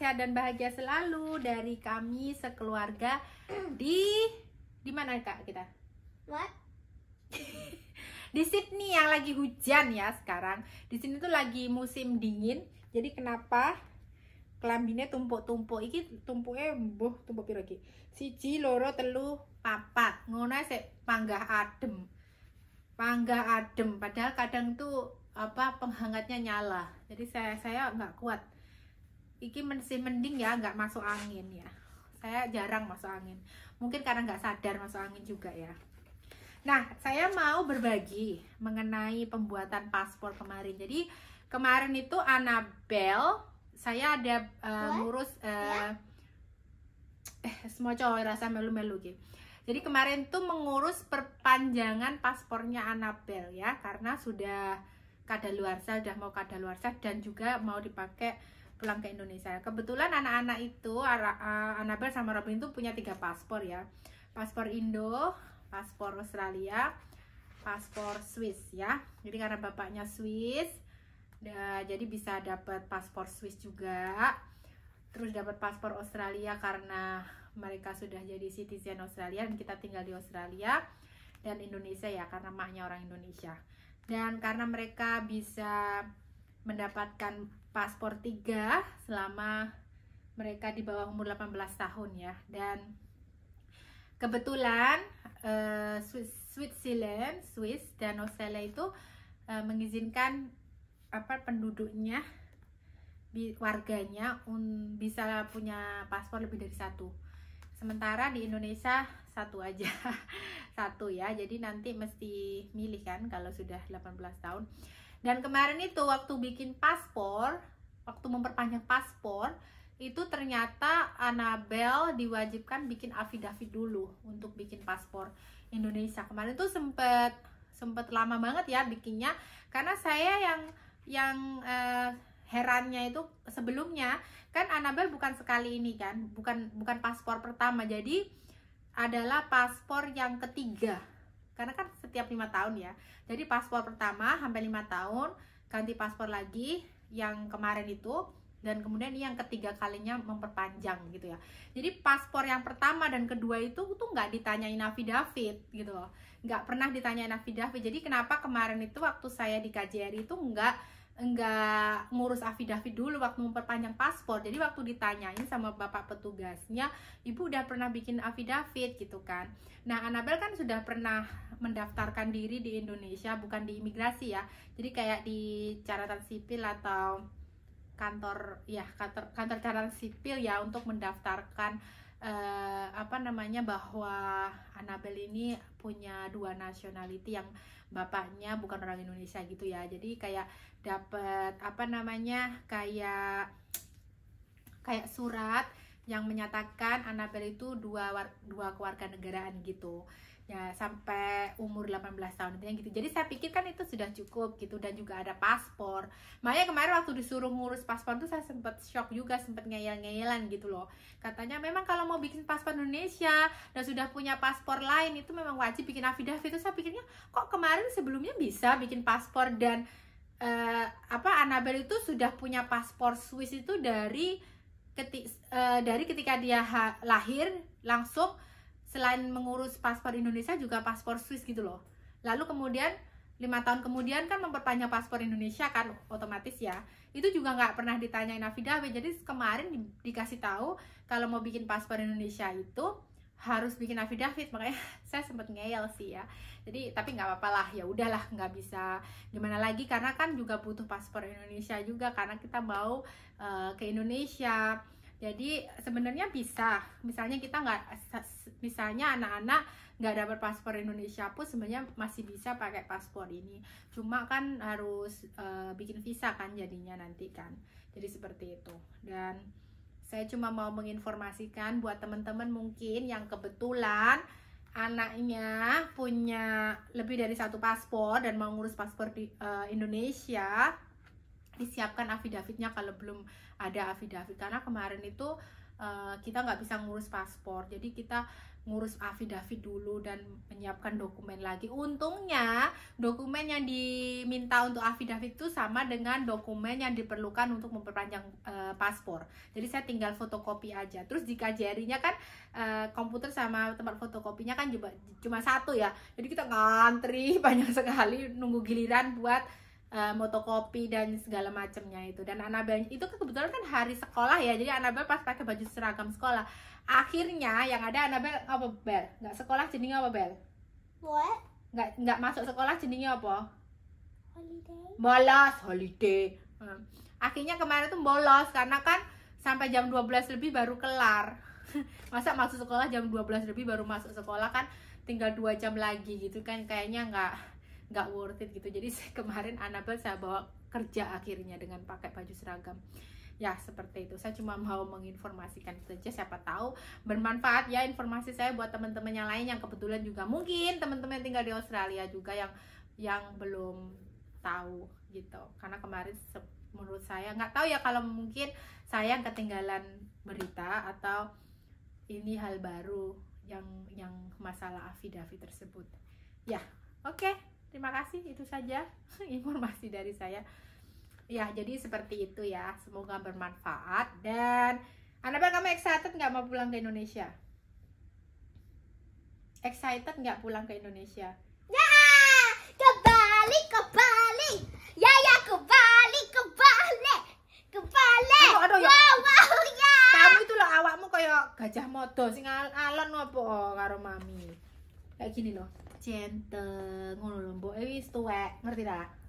sehat dan bahagia selalu dari kami sekeluarga di di mana Kak kita? What? di Sydney yang lagi hujan ya sekarang. Di sini tuh lagi musim dingin. Jadi kenapa kelambinnya tumpuk-tumpuk iki tumpuknya buh tumpuk piro iki? Siji, loro, telu, papat. Ngono sik panggah adem. Panggah adem padahal kadang tuh apa penghangatnya nyala. Jadi saya saya nggak kuat iki masih mending ya nggak masuk angin ya saya jarang masuk angin mungkin karena nggak sadar masuk angin juga ya nah saya mau berbagi mengenai pembuatan paspor kemarin jadi kemarin itu Anabel saya ada uh, ngurus uh, eh semua cowok rasa melu-melu gitu jadi kemarin tuh mengurus perpanjangan paspornya Anabel ya karena sudah kadaluarsa sudah mau kadaluarsa dan juga mau dipakai pulang ke Indonesia. Kebetulan anak-anak itu Anabel eh, sama Robin itu punya tiga paspor ya. Paspor Indo, paspor Australia, paspor Swiss ya. Jadi karena bapaknya Swiss, da, jadi bisa dapat paspor Swiss juga. Terus dapat paspor Australia karena mereka sudah jadi citizen Australia dan kita tinggal di Australia dan Indonesia ya karena maknya orang Indonesia. Dan karena mereka bisa mendapatkan paspor 3 selama mereka di bawah umur 18 tahun ya dan kebetulan uh, eh, Swiss, Switzerland, Swiss dan Australia itu uh, mengizinkan apa penduduknya warganya un, bisa punya paspor lebih dari satu sementara di Indonesia satu aja satu ya jadi nanti mesti milih kan kalau sudah 18 tahun dan kemarin itu waktu bikin paspor, waktu memperpanjang paspor, itu ternyata Anabel diwajibkan bikin affidavit dulu untuk bikin paspor Indonesia. Kemarin itu sempet sempet lama banget ya bikinnya karena saya yang yang eh, herannya itu sebelumnya kan Anabel bukan sekali ini kan, bukan bukan paspor pertama. Jadi adalah paspor yang ketiga karena kan setiap lima tahun ya jadi paspor pertama hampir lima tahun ganti paspor lagi yang kemarin itu dan kemudian yang ketiga kalinya memperpanjang gitu ya jadi paspor yang pertama dan kedua itu tuh nggak ditanyain affidavit gitu loh nggak pernah ditanyain affidavit jadi kenapa kemarin itu waktu saya di KJRI itu nggak enggak ngurus affidavit dulu waktu memperpanjang paspor jadi waktu ditanyain sama bapak petugasnya ibu udah pernah bikin affidavit gitu kan nah Anabel kan sudah pernah mendaftarkan diri di Indonesia bukan di imigrasi ya jadi kayak di catatan sipil atau kantor ya kantor kantor catatan sipil ya untuk mendaftarkan uh, apa namanya bahwa Anabel ini punya dua nationality yang bapaknya bukan orang Indonesia gitu ya jadi kayak dapat apa namanya kayak kayak surat yang menyatakan Anabel itu dua dua keluarga negaraan gitu ya sampai umur 18 tahun intinya gitu jadi saya pikir kan itu sudah cukup gitu dan juga ada paspor makanya kemarin waktu disuruh ngurus paspor itu saya sempat shock juga sempat ngeyel-ngeyelan gitu loh katanya memang kalau mau bikin paspor Indonesia dan sudah punya paspor lain itu memang wajib bikin affidavit itu saya pikirnya kok kemarin sebelumnya bisa bikin paspor dan uh, apa Anabel itu sudah punya paspor Swiss itu dari keti uh, dari ketika dia lahir langsung selain mengurus paspor Indonesia juga paspor Swiss gitu loh. Lalu kemudian lima tahun kemudian kan memperpanjang paspor Indonesia kan otomatis ya itu juga nggak pernah ditanyain Afidah jadi kemarin di, dikasih tahu kalau mau bikin paspor Indonesia itu harus bikin affidavit makanya saya sempet ngeyel sih ya jadi tapi nggak apa-apa lah ya udahlah nggak bisa gimana lagi karena kan juga butuh paspor Indonesia juga karena kita mau uh, ke Indonesia jadi sebenarnya bisa misalnya kita nggak misalnya anak-anak nggak dapat paspor Indonesia pun sebenarnya masih bisa pakai paspor ini cuma kan harus uh, bikin visa kan jadinya nanti kan jadi seperti itu dan saya cuma mau menginformasikan buat teman-teman mungkin yang kebetulan anaknya punya lebih dari satu paspor dan mau ngurus paspor di uh, Indonesia disiapkan afidavitnya kalau belum ada afidavit karena kemarin itu uh, kita nggak bisa ngurus paspor jadi kita ngurus affidavit dulu dan menyiapkan dokumen lagi. Untungnya dokumen yang diminta untuk affidavit itu sama dengan dokumen yang diperlukan untuk memperpanjang uh, paspor. Jadi saya tinggal fotokopi aja. Terus jika jarinya kan uh, komputer sama tempat fotokopinya kan juga cuma satu ya. Jadi kita ngantri banyak sekali nunggu giliran buat Eh, motokopi dan segala macamnya itu dan Anabel itu kan kebetulan kan hari sekolah ya jadi Anabel pas pakai baju seragam sekolah akhirnya yang ada Anabel apa Bel nggak sekolah jadinya apa Bel What? nggak nggak masuk sekolah jadinya apa holiday bolos holiday hmm. akhirnya kemarin tuh bolos karena kan sampai jam 12 lebih baru kelar masa masuk sekolah jam 12 lebih baru masuk sekolah kan tinggal dua jam lagi gitu kan kayaknya nggak nggak worth it gitu jadi kemarin Anabel saya bawa kerja akhirnya dengan pakai baju seragam ya seperti itu saya cuma mau menginformasikan saja siapa tahu bermanfaat ya informasi saya buat teman-teman yang lain yang kebetulan juga mungkin teman-teman tinggal di Australia juga yang yang belum tahu gitu karena kemarin menurut saya nggak tahu ya kalau mungkin saya yang ketinggalan berita atau ini hal baru yang yang masalah afidavi tersebut ya oke okay terima kasih itu saja informasi dari saya ya jadi seperti itu ya semoga bermanfaat dan Anabel kamu excited nggak mau pulang ke Indonesia excited nggak pulang ke Indonesia ya ke Bali ya ya ke Bali ke Bali wow wow ya kamu itu lo awakmu kayak gajah modo sing alon ngopo oh, karo mami kayak gini loh centeng ngono lho mbok eh, wis tuwek ngerti tak?